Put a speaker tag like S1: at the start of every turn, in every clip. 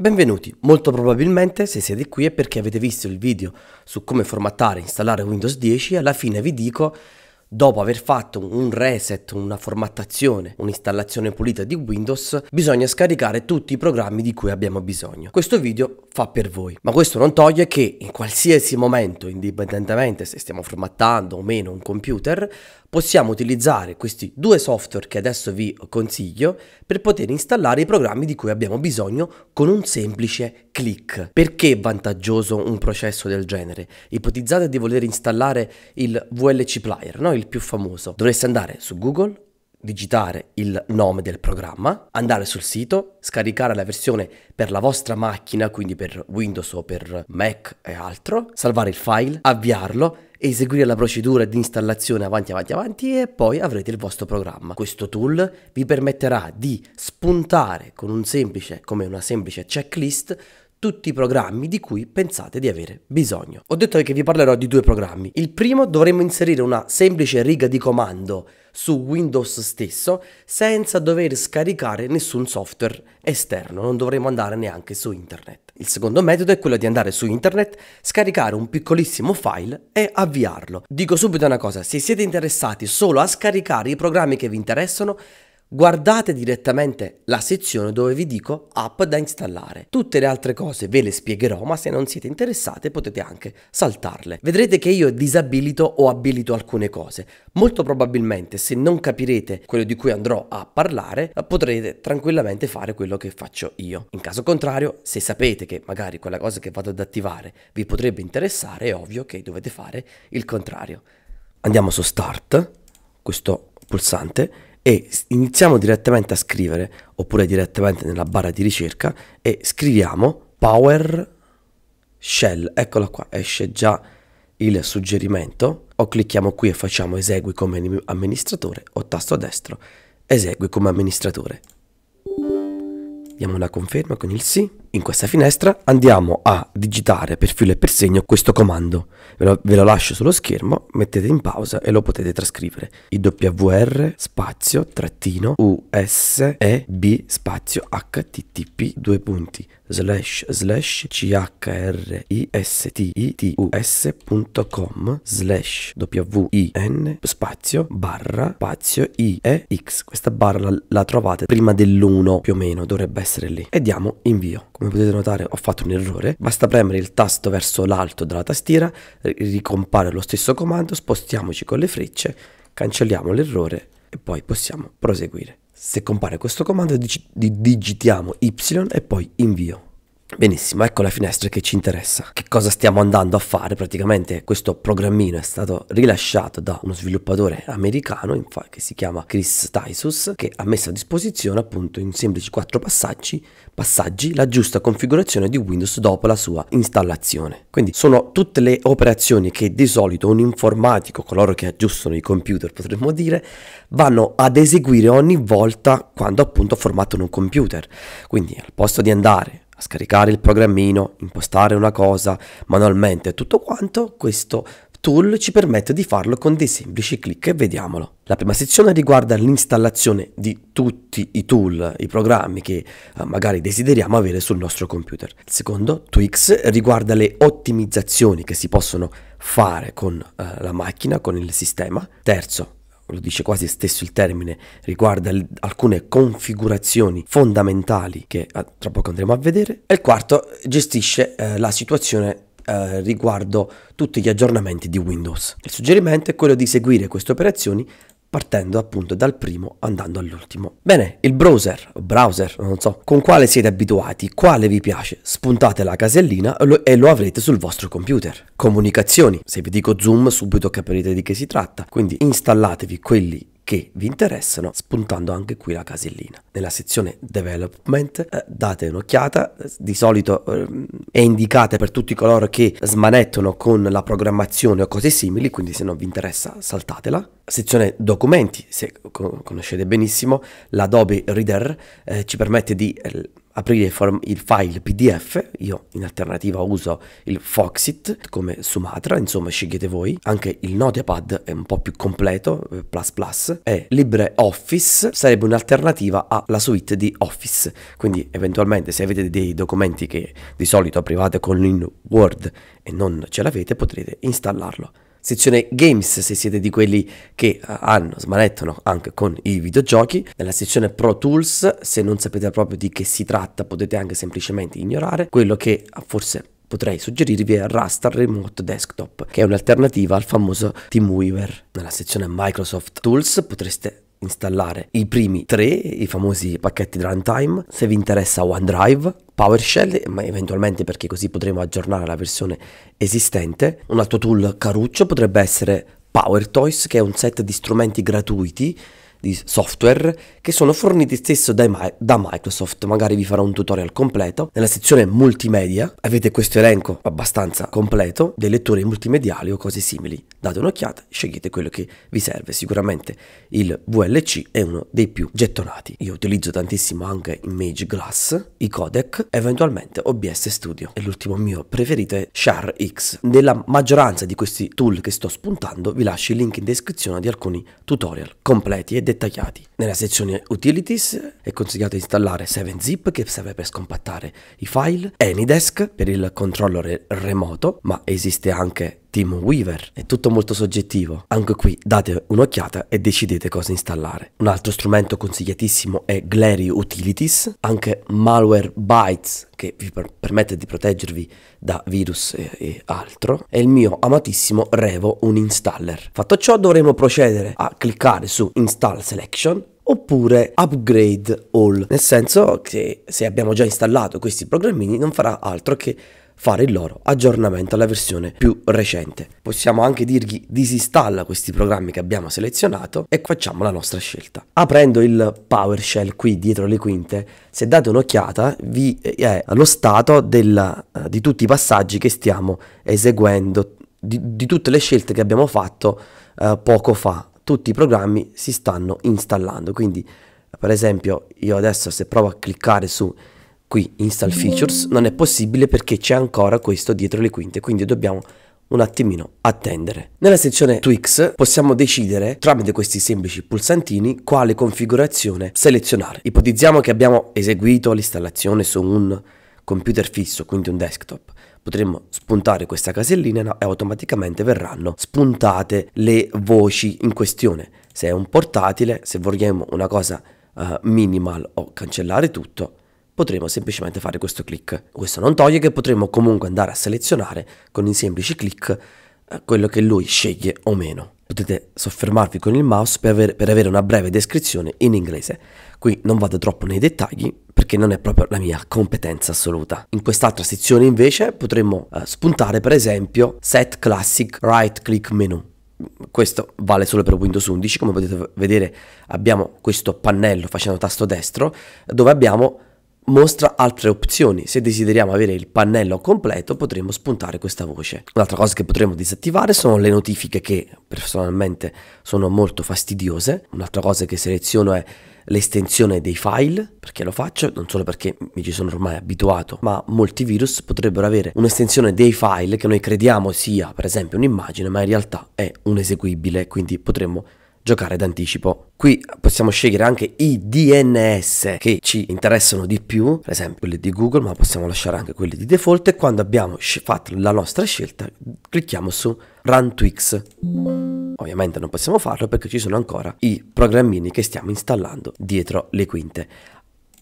S1: Benvenuti, molto probabilmente se siete qui è perché avete visto il video su come formattare e installare Windows 10, alla fine vi dico, dopo aver fatto un reset, una formattazione, un'installazione pulita di Windows, bisogna scaricare tutti i programmi di cui abbiamo bisogno. Questo video fa per voi, ma questo non toglie che in qualsiasi momento, indipendentemente se stiamo formattando o meno un computer, possiamo utilizzare questi due software che adesso vi consiglio per poter installare i programmi di cui abbiamo bisogno con un semplice click. Perché è vantaggioso un processo del genere? Ipotizzate di voler installare il VLC Player, no? il più famoso. Dovreste andare su Google digitare il nome del programma, andare sul sito, scaricare la versione per la vostra macchina, quindi per Windows o per Mac e altro, salvare il file, avviarlo eseguire la procedura di installazione avanti avanti avanti e poi avrete il vostro programma. Questo tool vi permetterà di spuntare con un semplice, come una semplice checklist, tutti i programmi di cui pensate di avere bisogno. Ho detto che vi parlerò di due programmi. Il primo dovremo inserire una semplice riga di comando su Windows stesso senza dover scaricare nessun software esterno, non dovremo andare neanche su internet. Il secondo metodo è quello di andare su internet, scaricare un piccolissimo file e avviarlo. Dico subito una cosa, se siete interessati solo a scaricare i programmi che vi interessano, guardate direttamente la sezione dove vi dico app da installare. Tutte le altre cose ve le spiegherò, ma se non siete interessate potete anche saltarle. Vedrete che io disabilito o abilito alcune cose. Molto probabilmente se non capirete quello di cui andrò a parlare, potrete tranquillamente fare quello che faccio io. In caso contrario, se sapete che magari quella cosa che vado ad attivare vi potrebbe interessare, è ovvio che dovete fare il contrario. Andiamo su Start, questo pulsante e iniziamo direttamente a scrivere oppure direttamente nella barra di ricerca e scriviamo power shell eccola qua esce già il suggerimento o clicchiamo qui e facciamo esegui come amministratore o tasto destro esegui come amministratore diamo una conferma con il sì in questa finestra andiamo a digitare per filo e per segno questo comando. Ve lo, ve lo lascio sullo schermo, mettete in pausa e lo potete trascrivere. IWR spazio trattino USEB spazio HTTP due punti slash slash christitus.com slash win spazio barra spazio iex questa barra la, la trovate prima dell'1 più o meno dovrebbe essere lì e diamo invio come potete notare ho fatto un errore, basta premere il tasto verso l'alto della tastiera, ricompare lo stesso comando, spostiamoci con le frecce, cancelliamo l'errore e poi possiamo proseguire. Se compare questo comando dig digitiamo Y e poi invio. Benissimo, ecco la finestra che ci interessa. Che cosa stiamo andando a fare? Praticamente questo programmino è stato rilasciato da uno sviluppatore americano infatti, che si chiama Chris Tysus che ha messo a disposizione appunto in semplici quattro passaggi, passaggi la giusta configurazione di Windows dopo la sua installazione. Quindi sono tutte le operazioni che di solito un informatico, coloro che aggiustano i computer potremmo dire, vanno ad eseguire ogni volta quando appunto formattano un computer. Quindi al posto di andare a scaricare il programmino, impostare una cosa manualmente, tutto quanto, questo tool ci permette di farlo con dei semplici clic e vediamolo. La prima sezione riguarda l'installazione di tutti i tool, i programmi che eh, magari desideriamo avere sul nostro computer. Il secondo, Twix, riguarda le ottimizzazioni che si possono fare con eh, la macchina, con il sistema. Terzo, lo dice quasi stesso il termine, riguarda l- alcune configurazioni fondamentali che a- ah, tra poco andremo a vedere. E il quarto gestisce eh, la situazione eh, riguardo tutti gli aggiornamenti di Windows. Il suggerimento è quello di seguire queste operazioni partendo appunto dal primo andando all'ultimo. Bene, il browser, browser, non so, con quale siete abituati, quale vi piace, spuntate la casellina e lo avrete sul vostro computer. Comunicazioni, se vi dico Zoom subito capirete di che si tratta, quindi installatevi quelli che vi interessano spuntando anche qui la casellina. Nella sezione development eh, date un'occhiata, di solito eh, è indicata per tutti coloro che smanettano con la programmazione o cose simili, quindi se non vi interessa saltatela. Sezione documenti, se conoscete benissimo, l'Adobe Reader eh, ci permette di eh, aprire il, form, il, file PDF, io in alternativa uso il Foxit come Sumatra, insomma scegliete voi, anche il Notepad è un po' più completo, eh, plus plus, e LibreOffice sarebbe un'alternativa alla suite di Office, quindi eventualmente se avete dei documenti che di solito aprivate con il Word e non ce l'avete potrete installarlo sezione games se siete di quelli che eh, hanno, smanettano anche con i videogiochi, nella sezione pro tools se non sapete proprio di che si tratta potete anche semplicemente ignorare, quello che eh, forse potrei suggerirvi è Raster Remote Desktop, che è un'alternativa al famoso team weaver Nella sezione Microsoft Tools potreste installare i primi tre, i famosi pacchetti di runtime. Se vi interessa OneDrive, PowerShell, ma eventualmente perché così potremo aggiornare la versione esistente. Un altro tool caruccio potrebbe essere PowerToys, che è un set di strumenti gratuiti di software che sono forniti stesso da, da Microsoft. Magari vi farò un tutorial completo. Nella sezione multimedia avete questo elenco abbastanza completo dei lettori multimediali o cose simili. Date un'occhiata, scegliete quello che vi serve. Sicuramente il VLC è uno dei più gettonati. Io utilizzo tantissimo anche Image Glass, i codec, eventualmente OBS Studio. E l'ultimo mio preferito è Shar X. Nella maggioranza di questi tool che sto spuntando vi lascio il link in descrizione di alcuni tutorial completi ed dettagliati. Nella sezione Utilities è consigliato installare 7-Zip che serve per scompattare i file, AnyDesk per il controller remoto, ma esiste anche Team Weaver. È tutto molto soggettivo. Anche qui date un'occhiata e decidete cosa installare. Un altro strumento consigliatissimo è Glary Utilities, anche Malware Bytes che vi permette di proteggervi da virus e, e, altro, E il mio amatissimo Revo Uninstaller. Fatto ciò dovremo procedere a cliccare su Install Selection oppure upgrade all, nel senso che se abbiamo già installato questi programmini non farà altro che fare il loro aggiornamento alla versione più recente. Possiamo anche dirgli disinstalla questi programmi che abbiamo selezionato e facciamo la nostra scelta. Aprendo il PowerShell qui dietro le quinte, se date un'occhiata vi eh, è lo stato della, eh, di tutti i passaggi che stiamo eseguendo, di, di tutte le scelte che abbiamo fatto eh, poco fa tutti i programmi si stanno installando. Quindi, per esempio, io adesso se provo a cliccare su qui install features non è possibile perché c'è ancora questo dietro le quinte, quindi dobbiamo un attimino attendere. Nella sezione Twix possiamo decidere tramite questi semplici pulsantini quale configurazione selezionare. Ipotizziamo che abbiamo eseguito l'installazione su un computer fisso, quindi un desktop potremmo spuntare questa casellina e automaticamente verranno spuntate le voci in questione. Se è un portatile, se vogliamo una cosa uh, minimal o cancellare tutto, potremo semplicemente fare questo clic. Questo non toglie che potremo comunque andare a selezionare con i semplici clic eh, quello che lui sceglie o meno. Potete soffermarvi con il mouse per, aver, per avere una breve descrizione in inglese. Qui non vado troppo nei dettagli perché non è proprio la mia competenza assoluta. In quest'altra sezione invece potremmo eh, spuntare per esempio Set Classic Right Click Menu questo vale solo per Windows 11, come potete vedere abbiamo questo pannello facendo tasto destro dove abbiamo mostra altre opzioni, se desideriamo avere il pannello completo potremmo spuntare questa voce. Un'altra cosa che potremmo disattivare sono le notifiche che personalmente sono molto fastidiose, un'altra cosa che seleziono è l'estensione dei file, perché lo faccio, non solo perché mi ci sono ormai abituato, ma molti virus potrebbero avere un'estensione dei file che noi crediamo sia per esempio un'immagine, ma in realtà è un eseguibile, quindi potremmo giocare d'anticipo. Qui possiamo scegliere anche i DNS che ci interessano di più, per esempio quelli di Google, ma possiamo lasciare anche quelli di default e quando abbiamo fatto la nostra scelta clicchiamo su Run to X. Ovviamente non possiamo farlo perché ci sono ancora i programmini che stiamo installando dietro le quinte.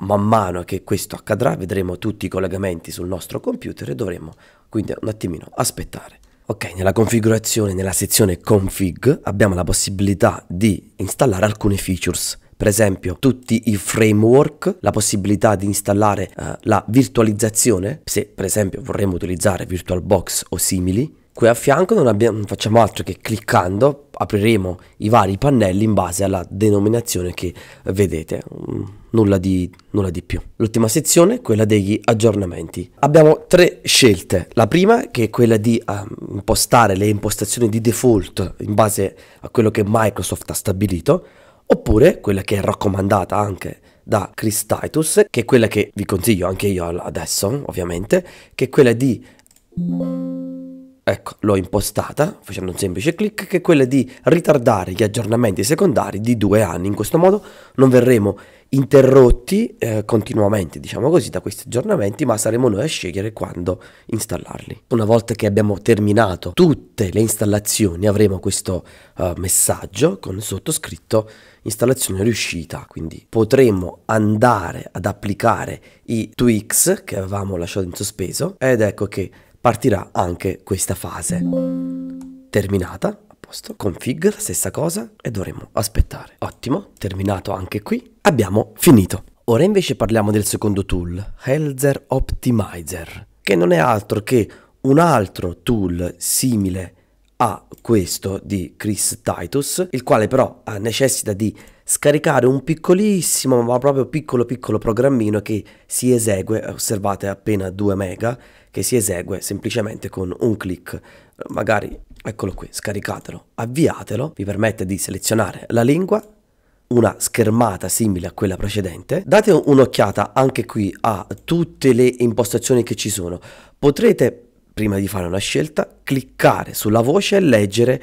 S1: Man mano che questo accadrà vedremo tutti i collegamenti sul nostro computer e dovremo quindi un attimino aspettare. Ok, nella configurazione, nella sezione config abbiamo la possibilità di installare alcune features per esempio tutti i framework, la possibilità di installare eh, la virtualizzazione, se per esempio vorremmo utilizzare VirtualBox o simili, qui a fianco non, abbiamo, non facciamo altro che cliccando apriremo i vari pannelli in base alla denominazione che vedete, mm, nulla di, nulla di più. L'ultima sezione quella degli aggiornamenti. Abbiamo tre scelte, la prima che è quella di uh, impostare le impostazioni di default in base a quello che Microsoft ha stabilito, oppure quella che è raccomandata anche da Chris Titus, che è quella che vi consiglio anche io adesso, ovviamente, che è quella di Ecco, l'ho impostata facendo un semplice clic che è quella di ritardare gli aggiornamenti secondari di due anni. In questo modo non verremo interrotti eh, continuamente, diciamo così, da questi aggiornamenti, ma saremo noi a scegliere quando installarli. Una volta che abbiamo terminato tutte le installazioni avremo questo eh, messaggio con sottoscritto installazione riuscita, quindi potremo andare ad applicare i tweaks che avevamo lasciato in sospeso ed ecco che partirà anche questa fase. Terminata, a posto, config, la stessa cosa e dovremo aspettare. Ottimo, terminato anche qui, abbiamo finito. Ora invece parliamo del secondo tool, Helzer Optimizer, che non è altro che un altro tool simile a questo di Chris Titus, il quale però eh, necessita di scaricare un piccolissimo, ma proprio piccolo piccolo programmino che si esegue, osservate appena 2 mega, che si esegue semplicemente con un clic. Magari, eccolo qui, scaricatelo, avviatelo, vi permette di selezionare la lingua, una schermata simile a quella precedente. Date un'occhiata anche qui a tutte le impostazioni che ci sono. Potrete, prima di fare una scelta, cliccare sulla voce e leggere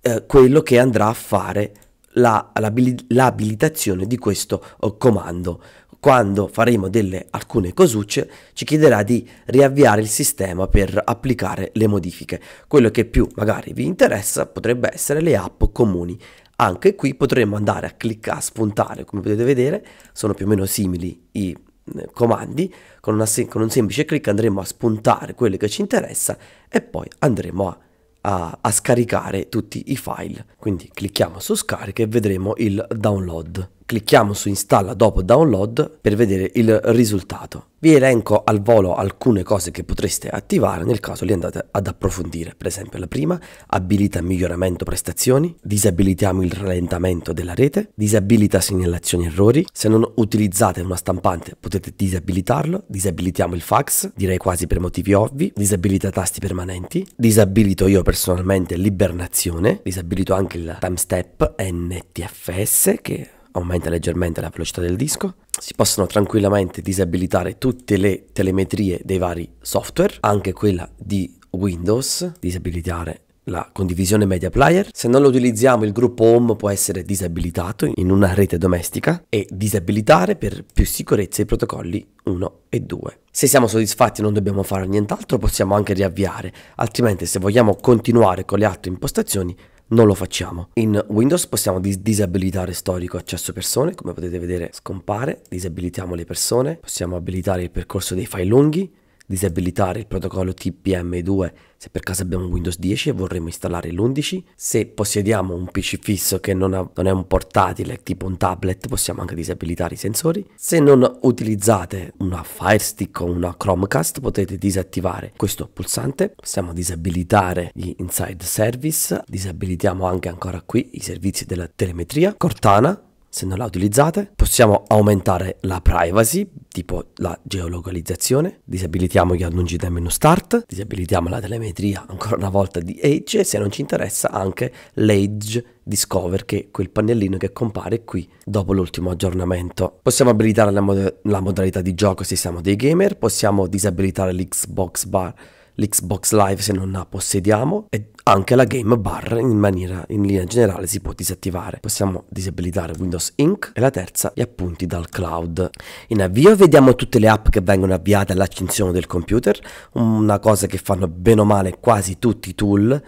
S1: eh, quello che andrà a fare l'abilitazione di questo eh, comando quando faremo delle alcune cosucce ci chiederà di riavviare il sistema per applicare le modifiche. Quello che più magari vi interessa potrebbe essere le app comuni. Anche qui potremmo andare a cliccare, a spuntare, come potete vedere, sono più o meno simili i eh, comandi, con, una, con un semplice clic andremo a spuntare quello che ci interessa e poi andremo a a, a, scaricare tutti i file. Quindi clicchiamo su scarica e vedremo il download. Clicchiamo su installa dopo download per vedere il risultato. Vi elenco al volo alcune cose che potreste attivare nel caso li andate ad approfondire. Per esempio la prima, abilita miglioramento prestazioni, disabilitiamo il rallentamento della rete, disabilita segnalazioni errori, se non utilizzate una stampante potete disabilitarlo, disabilitiamo il fax, direi quasi per motivi ovvi, disabilita tasti permanenti, disabilito io personalmente l'ibernazione, disabilito anche il timestep NTFS che aumenta leggermente la velocità del disco, si possono tranquillamente disabilitare tutte le telemetrie dei vari software, anche quella di Windows, disabilitare la condivisione media player. Se non lo utilizziamo il gruppo home può essere disabilitato in una rete domestica e disabilitare per più sicurezza i protocolli 1 e 2. Se siamo soddisfatti e non dobbiamo fare nient'altro possiamo anche riavviare, altrimenti se vogliamo continuare con le altre impostazioni non lo facciamo. In Windows possiamo dis disabilitare storico accesso persone, come potete vedere scompare, disabilitiamo le persone, possiamo abilitare il percorso dei file lunghi, disabilitare il protocollo TPM2 se per caso abbiamo Windows 10 e vorremmo installare l'11, se possediamo un PC fisso che non, ha, non è un portatile tipo un tablet, possiamo anche disabilitare i sensori. Se non utilizzate una Fire Stick o una Chromecast, potete disattivare questo pulsante. Possiamo disabilitare gli Inside Service, disabilitiamo anche ancora qui i servizi della telemetria, Cortana se non la utilizzate. Possiamo aumentare la privacy, tipo la geolocalizzazione. Disabilitiamo gli annunci da menu start. Disabilitiamo la telemetria ancora una volta di Edge. E se non ci interessa anche l'age discover, che è quel pannellino che compare qui dopo l'ultimo aggiornamento. Possiamo abilitare la, mod la modalità di gioco se siamo dei gamer. Possiamo disabilitare l'Xbox bar l'Xbox Live se non la possediamo e anche la game bar in maniera in linea generale si può disattivare. Possiamo disabilitare Windows Ink e la terza gli appunti dal cloud. In avvio vediamo tutte le app che vengono avviate all'accensione del computer, una cosa che fanno bene o male quasi tutti i tool,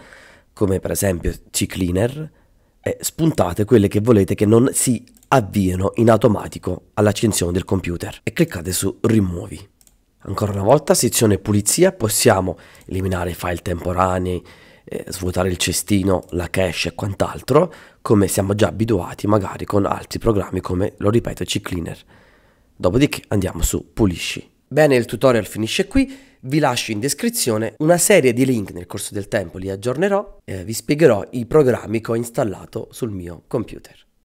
S1: come per esempio CCleaner, e spuntate quelle che volete che non si avviano in automatico all'accensione del computer e cliccate su rimuovi. Ancora una volta, sezione pulizia, possiamo eliminare i file temporanei, eh, svuotare il cestino, la cache e quant'altro, come siamo già abituati magari con altri programmi come, lo ripeto, CCleaner. Dopodiché andiamo su Pulisci. Bene, il tutorial finisce qui. Vi lascio in descrizione una serie di link nel corso del tempo, li aggiornerò e eh, vi spiegherò i programmi che ho installato sul mio computer.